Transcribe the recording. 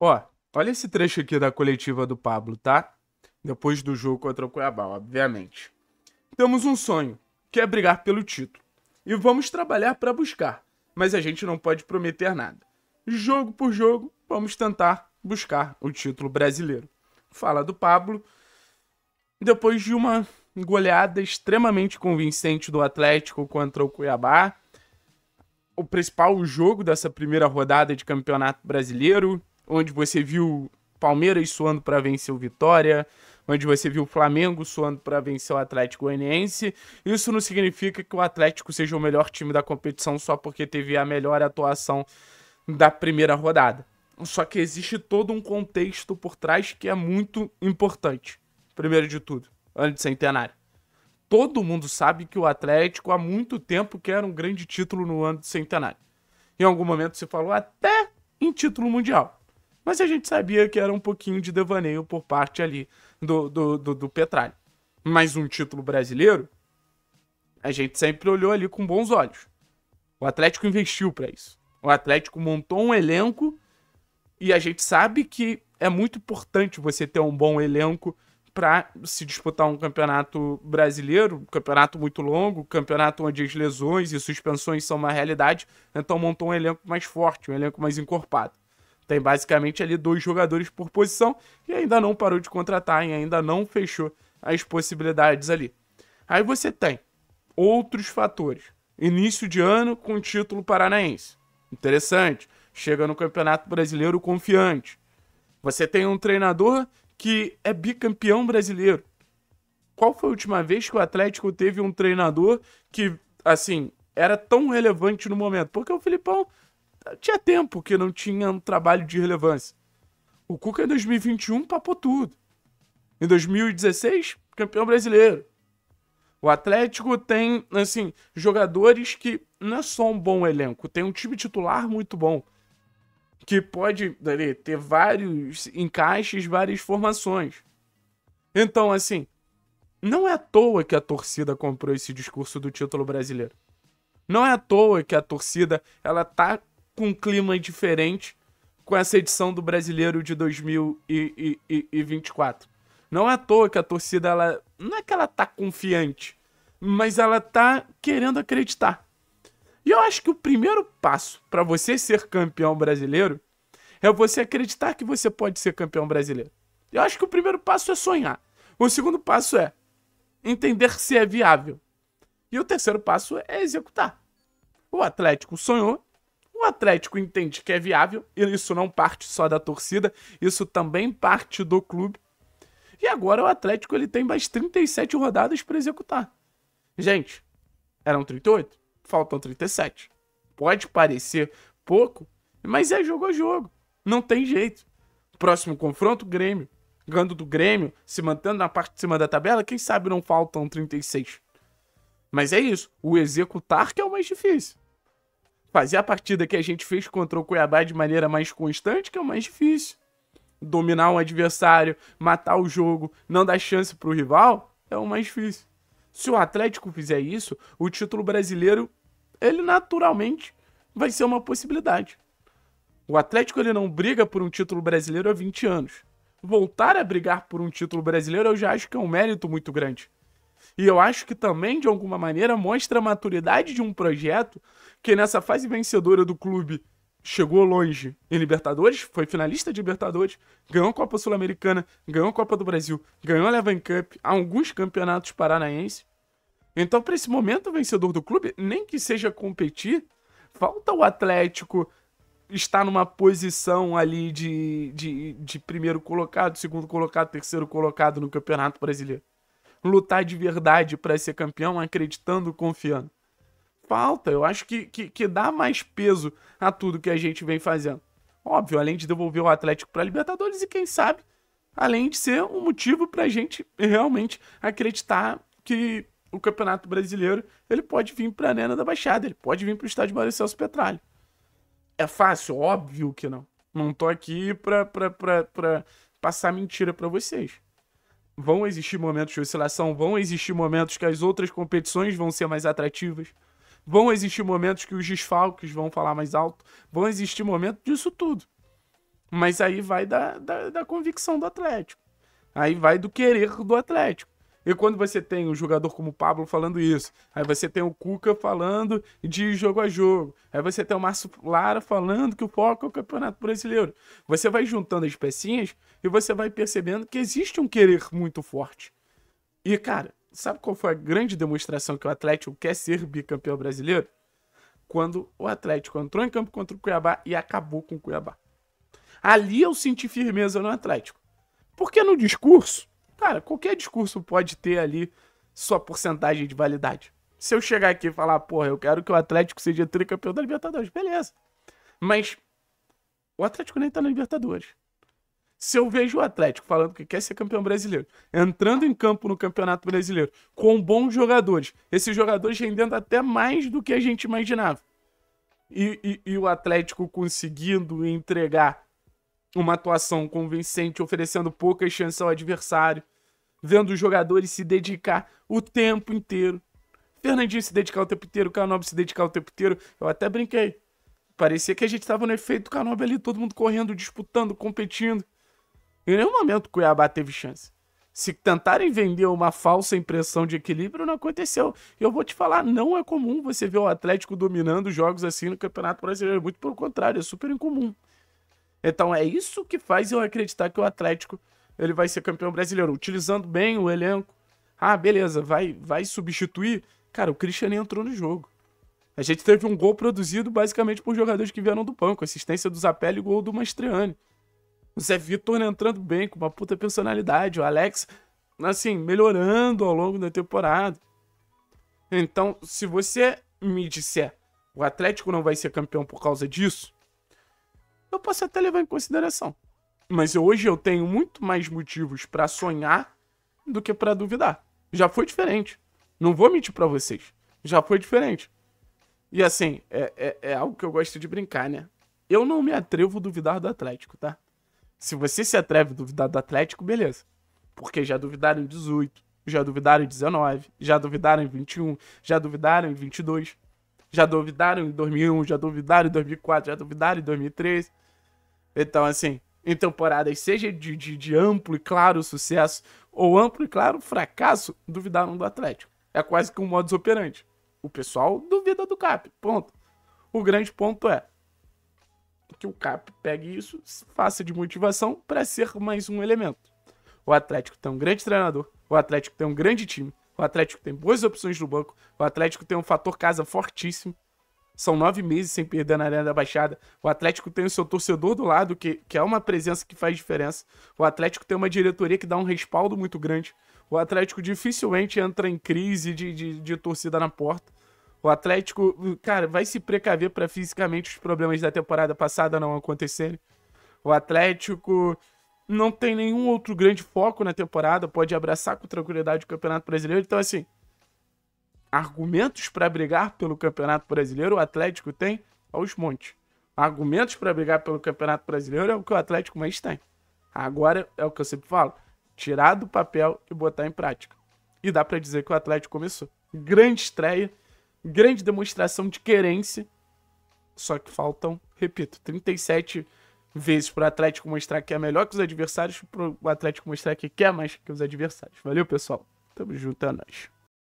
Ó, olha esse trecho aqui da coletiva do Pablo, tá? Depois do jogo contra o Cuiabá, obviamente. Temos um sonho, que é brigar pelo título. E vamos trabalhar para buscar, mas a gente não pode prometer nada. Jogo por jogo, vamos tentar buscar o título brasileiro. Fala do Pablo. Depois de uma goleada extremamente convincente do Atlético contra o Cuiabá, o principal jogo dessa primeira rodada de Campeonato Brasileiro, onde você viu Palmeiras suando para vencer o Vitória, onde você viu o Flamengo suando para vencer o Atlético Goianiense. Isso não significa que o Atlético seja o melhor time da competição só porque teve a melhor atuação da primeira rodada. Só que existe todo um contexto por trás que é muito importante. Primeiro de tudo, ano de centenário. Todo mundo sabe que o Atlético há muito tempo quer um grande título no ano de centenário. Em algum momento se falou até em título mundial. Mas a gente sabia que era um pouquinho de devaneio por parte ali do, do, do, do Petralha. Mas um título brasileiro, a gente sempre olhou ali com bons olhos. O Atlético investiu para isso. O Atlético montou um elenco e a gente sabe que é muito importante você ter um bom elenco para se disputar um campeonato brasileiro, um campeonato muito longo, um campeonato onde as lesões e suspensões são uma realidade, então montou um elenco mais forte, um elenco mais encorpado. Tem basicamente ali dois jogadores por posição e ainda não parou de contratar e ainda não fechou as possibilidades ali. Aí você tem outros fatores. Início de ano com título paranaense. Interessante. Chega no Campeonato Brasileiro confiante. Você tem um treinador que é bicampeão brasileiro. Qual foi a última vez que o Atlético teve um treinador que, assim, era tão relevante no momento? Porque o Filipão tinha tempo que não tinha um trabalho de relevância. O Cuca em 2021 papou tudo. Em 2016, campeão brasileiro. O Atlético tem, assim, jogadores que não é só um bom elenco, tem um time titular muito bom. Que pode ali, ter vários encaixes, várias formações. Então, assim, não é à toa que a torcida comprou esse discurso do título brasileiro. Não é à toa que a torcida ela tá com um clima diferente com essa edição do Brasileiro de 2024. Não é à toa que a torcida, ela. Não é que ela tá confiante, mas ela tá querendo acreditar. E eu acho que o primeiro passo para você ser campeão brasileiro é você acreditar que você pode ser campeão brasileiro. Eu acho que o primeiro passo é sonhar. O segundo passo é entender se é viável. E o terceiro passo é executar. O Atlético sonhou o Atlético entende que é viável, e isso não parte só da torcida, isso também parte do clube. E agora o Atlético ele tem mais 37 rodadas para executar. Gente, eram 38, faltam 37. Pode parecer pouco, mas é jogo a jogo. Não tem jeito. Próximo confronto, Grêmio. Ganhando do Grêmio, se mantendo na parte de cima da tabela, quem sabe não faltam 36. Mas é isso, o executar que é o mais difícil fazer a partida que a gente fez contra o Cuiabá de maneira mais constante, que é o mais difícil. Dominar um adversário, matar o jogo, não dar chance pro rival, é o mais difícil. Se o Atlético fizer isso, o título brasileiro, ele naturalmente vai ser uma possibilidade. O Atlético ele não briga por um título brasileiro há 20 anos. Voltar a brigar por um título brasileiro eu já acho que é um mérito muito grande. E eu acho que também, de alguma maneira, mostra a maturidade de um projeto que nessa fase vencedora do clube chegou longe em Libertadores, foi finalista de Libertadores, ganhou a Copa Sul-Americana, ganhou a Copa do Brasil, ganhou a Levan Cup, alguns campeonatos paranaenses. Então, para esse momento vencedor do clube, nem que seja competir, falta o Atlético estar numa posição ali de, de, de primeiro colocado, segundo colocado, terceiro colocado no Campeonato Brasileiro lutar de verdade para ser campeão, acreditando, confiando. Falta, eu acho que, que, que, dá mais peso a tudo que a gente vem fazendo. Óbvio, além de devolver o Atlético para Libertadores e quem sabe, além de ser um motivo para a gente realmente acreditar que o Campeonato Brasileiro ele pode vir para a Nena da Baixada, ele pode vir para o estádio Mário Celso Petralho. É fácil? Óbvio que não. Não tô aqui para passar mentira para vocês. Vão existir momentos de oscilação, vão existir momentos que as outras competições vão ser mais atrativas, vão existir momentos que os desfalques vão falar mais alto, vão existir momentos disso tudo. Mas aí vai da, da, da convicção do Atlético. Aí vai do querer do Atlético. E quando você tem um jogador como o Pablo falando isso, aí você tem o Cuca falando de jogo a jogo, aí você tem o Márcio Lara falando que o foco é o Campeonato Brasileiro. Você vai juntando as pecinhas e você vai percebendo que existe um querer muito forte. E, cara, sabe qual foi a grande demonstração que o Atlético quer ser bicampeão brasileiro? Quando o Atlético entrou em campo contra o Cuiabá e acabou com o Cuiabá. Ali eu senti firmeza no Atlético. Porque no discurso, Cara, qualquer discurso pode ter ali sua porcentagem de validade. Se eu chegar aqui e falar, porra, eu quero que o Atlético seja tricampeão da Libertadores, beleza. Mas o Atlético nem tá na Libertadores. Se eu vejo o Atlético falando que quer ser campeão brasileiro, entrando em campo no Campeonato Brasileiro, com bons jogadores, esses jogadores rendendo até mais do que a gente imaginava, e, e, e o Atlético conseguindo entregar uma atuação convincente, oferecendo poucas chances ao adversário, vendo os jogadores se dedicar o tempo inteiro. Fernandinho se dedicar o tempo inteiro, Canob se dedicar o tempo inteiro. Eu até brinquei. Parecia que a gente estava no efeito Canob ali, todo mundo correndo, disputando, competindo. Em nenhum momento o Cuiabá teve chance. Se tentarem vender uma falsa impressão de equilíbrio, não aconteceu. Eu vou te falar, não é comum você ver o Atlético dominando jogos assim no Campeonato Brasileiro. Muito pelo contrário, é super incomum. Então é isso que faz eu acreditar que o Atlético ele vai ser campeão brasileiro, utilizando bem o elenco. Ah, beleza, vai vai substituir. Cara, o Cristiano entrou no jogo. A gente teve um gol produzido basicamente por jogadores que vieram do banco, assistência do Zapelli e gol do Mastriani. O Zé Vitor entrando bem, com uma puta personalidade, o Alex assim, melhorando ao longo da temporada. Então, se você me disser o Atlético não vai ser campeão por causa disso, eu posso até levar em consideração. Mas hoje eu tenho muito mais motivos para sonhar do que para duvidar. Já foi diferente. Não vou mentir para vocês. Já foi diferente. E assim, é, é, é algo que eu gosto de brincar, né? Eu não me atrevo a duvidar do Atlético, tá? Se você se atreve a duvidar do Atlético, beleza. Porque já duvidaram em 18, já duvidaram em 19, já duvidaram em 21, já duvidaram em 22, já duvidaram em 2001, já duvidaram em 2004, já duvidaram em 2013. Então, assim, em temporadas, seja de, de, de amplo e claro sucesso ou amplo e claro fracasso, duvidaram do Atlético. É quase que um modus operandi. O pessoal duvida do CAP, ponto. O grande ponto é que o CAP pegue isso, faça de motivação para ser mais um elemento. O Atlético tem um grande treinador, o Atlético tem um grande time, o Atlético tem boas opções no banco, o Atlético tem um fator casa fortíssimo, são nove meses sem perder na Arena da Baixada. O Atlético tem o seu torcedor do lado, que, que é uma presença que faz diferença. O Atlético tem uma diretoria que dá um respaldo muito grande. O Atlético dificilmente entra em crise de, de, de torcida na porta. O Atlético, cara, vai se precaver para fisicamente os problemas da temporada passada não acontecerem. O Atlético não tem nenhum outro grande foco na temporada, pode abraçar com tranquilidade o Campeonato Brasileiro. Então, assim, argumentos para brigar pelo Campeonato Brasileiro, o Atlético tem aos montes. Argumentos para brigar pelo Campeonato Brasileiro é o que o Atlético mais tem. Agora é o que eu sempre falo: tirar do papel e botar em prática. E dá para dizer que o Atlético começou. Grande estreia, grande demonstração de querência. Só que faltam, repito, 37 vezes para o Atlético mostrar que é melhor que os adversários, para o Atlético mostrar que quer mais que os adversários. Valeu, pessoal. Tamo junto, é nóis.